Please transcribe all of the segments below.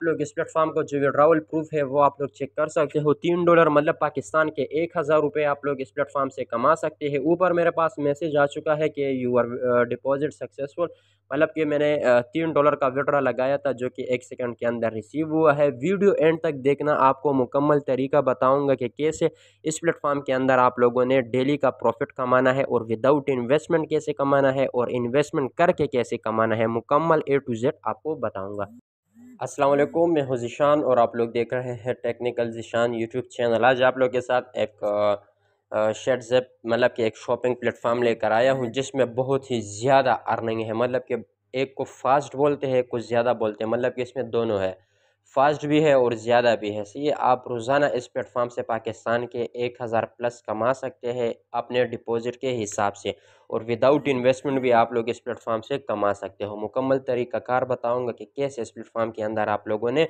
आप लोग इस प्लेटफॉर्म का जो विड्रावल प्रूफ है वो आप लोग चेक कर सकते हो तीन डॉलर मतलब पाकिस्तान के एक हज़ार रुपये आप लोग इस प्लेटफॉर्म से कमा सकते हैं ऊपर मेरे पास मैसेज आ चुका है कि यूर डिपॉजिट सक्सेसफुल मतलब कि मैंने uh, तीन डॉलर का विड्रा लगाया था जो कि एक सेकंड के अंदर रिसीव हुआ है वीडियो एंड तक देखना आपको मुकम्मल तरीका बताऊँगा कि कैसे इस प्लेटफॉर्म के अंदर आप लोगों ने डेली का प्रॉफिट कमाना है और विदाउट इन्वेस्टमेंट कैसे कमाना है और इन्वेस्टमेंट करके कैसे कमाना है मुकम्मल ए टू जेड आपको बताऊँगा अस्सलाम वालेकुम मैं हूं जिशान और आप लोग देख रहे हैं टेक्निकल जिशान यूट्यूब चैनल आज आप लोग के साथ एक शेड जेप मतलब कि एक शॉपिंग प्लेटफॉर्म लेकर आया हूं जिसमें बहुत ही ज़्यादा अर्निंग है मतलब कि एक को फास्ट बोलते हैं कुछ ज़्यादा बोलते हैं मतलब कि इसमें दोनों है फास्ट भी है और ज़्यादा भी है ये आप रोज़ाना इस प्लेटफार्म से पाकिस्तान के एक हज़ार प्लस कमा सकते हैं अपने डिपॉजिट के हिसाब से और विदाउट इन्वेस्टमेंट भी आप लोग इस प्लेटफॉर्म से कमा सकते हो मुकम्मल तरीकाकार बताऊंगा कि कैसे इस प्लेटफॉर्म के अंदर आप लोगों ने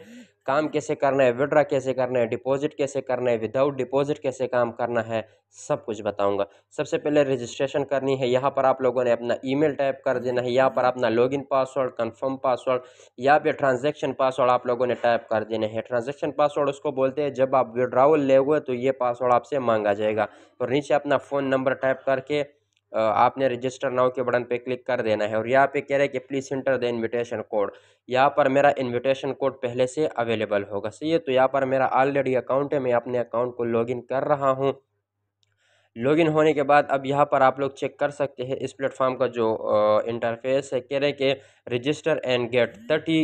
काम कैसे करना है विड्रा कैसे करना है डिपॉजिट कैसे करना है विदाउट डिपॉजिट कैसे काम करना है सब कुछ बताऊंगा सबसे पहले रजिस्ट्रेशन करनी है यहाँ पर आप लोगों ने अपना ईमेल टाइप कर देना है यहाँ पर अपना लॉगिन पासवर्ड कंफर्म पासवर्ड या फिर ट्रांजेक्शन पासवर्ड आप लोगों ने टाइप कर देने हैं ट्रांजेक्शन पासवर्ड उसको बोलते हैं जब आप विड्रावल ले तो ये पासवर्ड आपसे मांगा जाएगा और नीचे अपना फ़ोन नंबर टाइप करके आपने रजिस्टर नाउ के बटन पे क्लिक कर देना है और यहाँ पे कह रहे हैं कि please enter the invitation code यहाँ पर मेरा इनविटेशन कोड पहले से अवेलेबल होगा सही है तो यहाँ पर मेरा ऑलरेडी अकाउंट है मैं अपने अकाउंट को लॉगिन कर रहा हूँ लॉगिन होने के बाद अब यहाँ पर आप लोग चेक कर सकते हैं इस प्लेटफॉर्म का जो इंटरफेस है कह रहे कि register and get thirty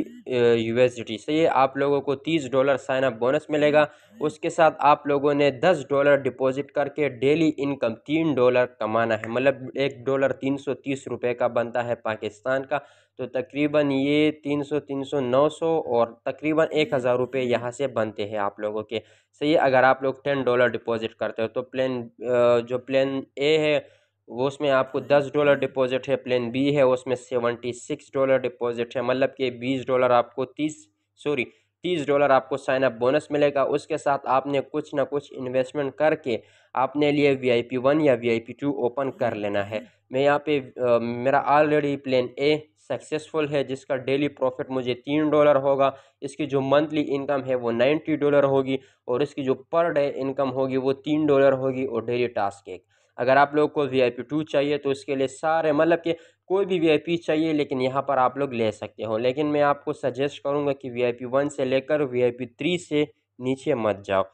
USD से ये आप लोगों को तीस डॉलर साइन अप बोनस मिलेगा उसके साथ आप लोगों ने दस डॉलर डिपॉजिट करके डेली इनकम तीन डॉलर कमाना है मतलब एक डॉलर तीन सौ तीस रुपये का बनता है पाकिस्तान का तो तकरीबन ये तीन सौ तीन सौ नौ सौ और तकरीबन एक हम्म। हज़ार रुपये यहाँ से बनते हैं आप लोगों के सही अगर आप लोग टेन डॉलर डिपॉज़िट करते हो तो प्लान जो प्लान ए है वो उसमें आपको हम्म। दस डॉलर डिपॉज़िट है प्लान बी है उसमें सेवेंटी सिक्स डॉलर डिपॉज़िट है मतलब कि बीस डॉलर आपको तीस सॉरी तीस डॉलर आपको साइन अप बोनस मिलेगा उसके साथ आपने कुछ ना कुछ इन्वेस्टमेंट करके आपने लिए वी आई पी वन या V I P two open कर हम्म। लेना है मैं यहाँ पे आ, मेरा ऑलरेडी प्लान ए सक्सेसफुल है जिसका डेली प्रॉफिट मुझे तीन डॉलर होगा इसकी जो मंथली इनकम है वो नाइन्टी डॉलर होगी और इसकी जो पर डे इनकम होगी वो तीन डॉलर होगी और डेली टास्क एक अगर आप लोग को वी आई पी टू चाहिए तो इसके लिए सारे मतलब कि कोई भी वी आई पी चाहिए लेकिन यहाँ पर आप लोग ले सकते हो लेकिन मैं आपको सजेस्ट करूँगा कि वी आई पी वन से लेकर वी आई पी थ्री से नीचे मत जाओ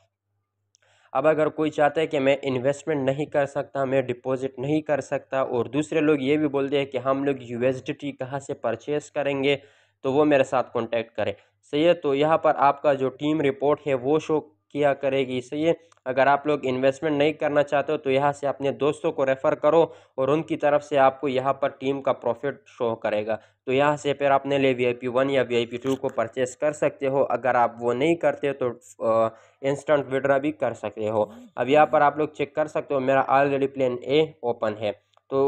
अब अगर कोई चाहता है कि मैं इन्वेस्टमेंट नहीं कर सकता मैं डिपॉजिट नहीं कर सकता और दूसरे लोग ये भी बोलते हैं कि हम लोग यू एस डी टी कहाँ से परचेस करेंगे तो वो मेरे साथ कॉन्टैक्ट करें सही है तो यहाँ पर आपका जो टीम रिपोर्ट है वो शो किया करेगी इसलिए अगर आप लोग इन्वेस्टमेंट नहीं करना चाहते हो तो यहाँ से अपने दोस्तों को रेफ़र करो और उनकी तरफ से आपको यहाँ पर टीम का प्रॉफिट शो करेगा तो यहाँ से फिर अपने लिए वी आई पी वन या वी आई पी टू को परचेस कर सकते हो अगर आप वो नहीं करते तो इंस्टेंट विड्रा भी कर सकते हो अब यहाँ पर आप लोग चेक कर सकते हो मेरा ऑलरेडी प्लान ए ओपन है तो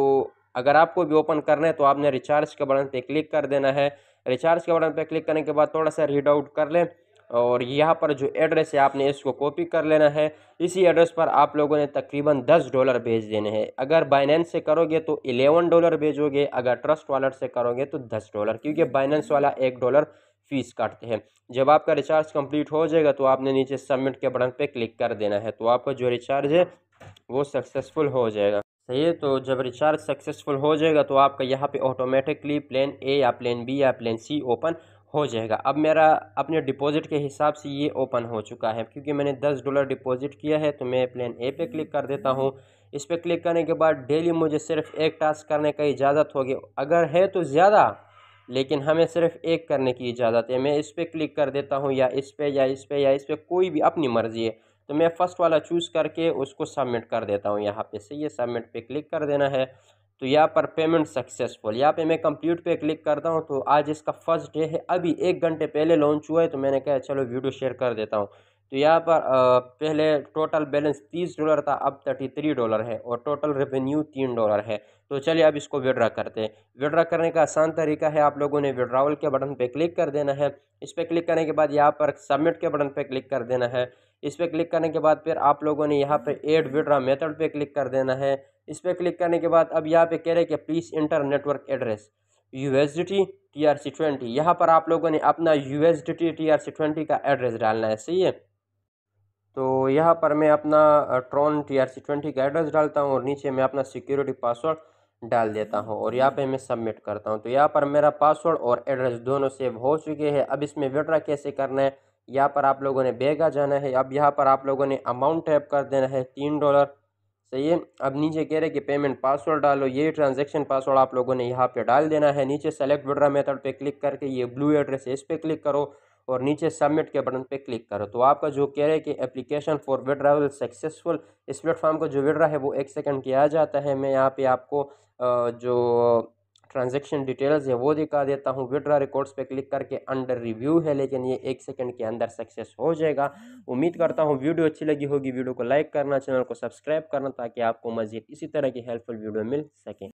अगर आपको भी ओपन करना है तो आपने रिचार्ज के बटन पर क्लिक कर देना है रिचार्ज के बटन पर क्लिक करने के बाद थोड़ा सा रीड आउट कर लें और यहाँ पर जो एड्रेस है आपने इसको कॉपी कर लेना है इसी एड्रेस पर आप लोगों ने तकरीबन दस डॉलर भेज देने हैं अगर बाइनेंस से करोगे तो एलेवन डॉलर भेजोगे अगर ट्रस्ट वॉलेट से करोगे तो दस डॉलर क्योंकि बाइनेंस वाला एक डॉलर फीस काटते हैं जब आपका रिचार्ज कंप्लीट हो जाएगा तो आपने नीचे सबमिट के बटन पर क्लिक कर देना है तो आपका जो रिचार्ज है वो सक्सेसफुल हो जाएगा सही है तो जब रिचार्ज सक्सेसफुल हो जाएगा तो आपका यहाँ पे ऑटोमेटिकली प्लान ए या प्लान बी या प्लान सी ओपन हो जाएगा अब मेरा अपने डिपॉज़िट के हिसाब से ये ओपन हो चुका है क्योंकि मैंने दस डॉलर डिपॉज़िट किया है तो मैं प्लान ए पे क्लिक कर देता हूँ इस पर क्लिक करने के बाद डेली मुझे सिर्फ एक टास्क करने का इजाज़त होगी अगर है तो ज़्यादा लेकिन हमें सिर्फ एक करने की इजाज़त है मैं इस पर क्लिक कर देता हूँ या इस पर या इस पर या इस पर कोई भी अपनी मर्ज़ी है तो मैं फ़र्स्ट वाला चूज़ करके उसको सबमिट कर देता हूँ यहाँ पे से ये सबमिट पे क्लिक कर देना है तो यहाँ पर पेमेंट सक्सेसफुल यहाँ पे मैं कंप्यूट पे क्लिक करता हूँ तो आज इसका फर्स्ट डे है अभी एक घंटे पहले लॉन्च हुआ है तो मैंने कहा चलो वीडियो शेयर कर देता हूँ तो यहाँ पर पहले टोटल बैलेंस तीस डॉलर था अब थर्टी थ्री डॉलर है और टोटल रेवेन्यू तीन डॉलर है तो चलिए अब इसको विड्रा करते हैं विड्रा करने का आसान तरीका है आप लोगों ने विड्रावल के बटन पे क्लिक कर देना है इस पर क्लिक करने के बाद यहाँ पर सबमिट के बटन पे क्लिक कर देना है इस पर क्लिक करने के बाद फिर आप लोगों ने यहाँ पर एड विड्रा मेथड पे क्लिक कर देना है इस पर क्लिक करने के बाद अब यहाँ पे कह रहे हैं कि please enter network address U S D T T R C twenty यहाँ पर आप लोगों ने अपना U S D T T R C twenty का एड्रेस डालना है सही है तो यहाँ पर मैं अपना Tron T R C twenty का एड्रेस डालता हूँ और नीचे मैं अपना सिक्योरिटी पासवर्ड डाल देता हूँ और यहाँ पे मैं सबमिट करता हूँ तो यहाँ पर मेरा पासवर्ड और एड्रेस दोनों सेव हो चुके हैं अब इसमें विड्रा कैसे करना है यहाँ पर आप लोगों ने आ जाना है अब यहाँ पर आप लोगों ने अमाउंट टैप कर देना है तीन डॉलर सही है अब नीचे कह रहे कि पेमेंट पासवर्ड डालो ये ट्रांजैक्शन पासवर्ड आप लोगों ने यहाँ पे डाल देना है नीचे सेलेक्ट विड्रा मेथड पे क्लिक करके ये ब्लू एड्रेस इस पर क्लिक करो और नीचे सबमिट के बटन पे क्लिक करो तो आपका जो कह रहे हैं कि एप्लीकेशन फॉर विड्रावल सक्सेसफुल इस प्लेटफॉर्म का जो विड्रा है वो एक सेकंड किया जाता है मैं यहाँ पे आपको जो ट्रांजेक्शन डिटेल्स है वो दिखा देता हूँ विड्रा रिकॉर्ड्स पे क्लिक करके अंडर रिव्यू है लेकिन ये एक सेकंड के अंदर सक्सेस हो जाएगा उम्मीद करता हूँ वीडियो अच्छी लगी होगी वीडियो को लाइक करना चैनल को सब्सक्राइब करना ताकि आपको मजीद इसी तरह की हेल्पफुल वीडियो मिल सकें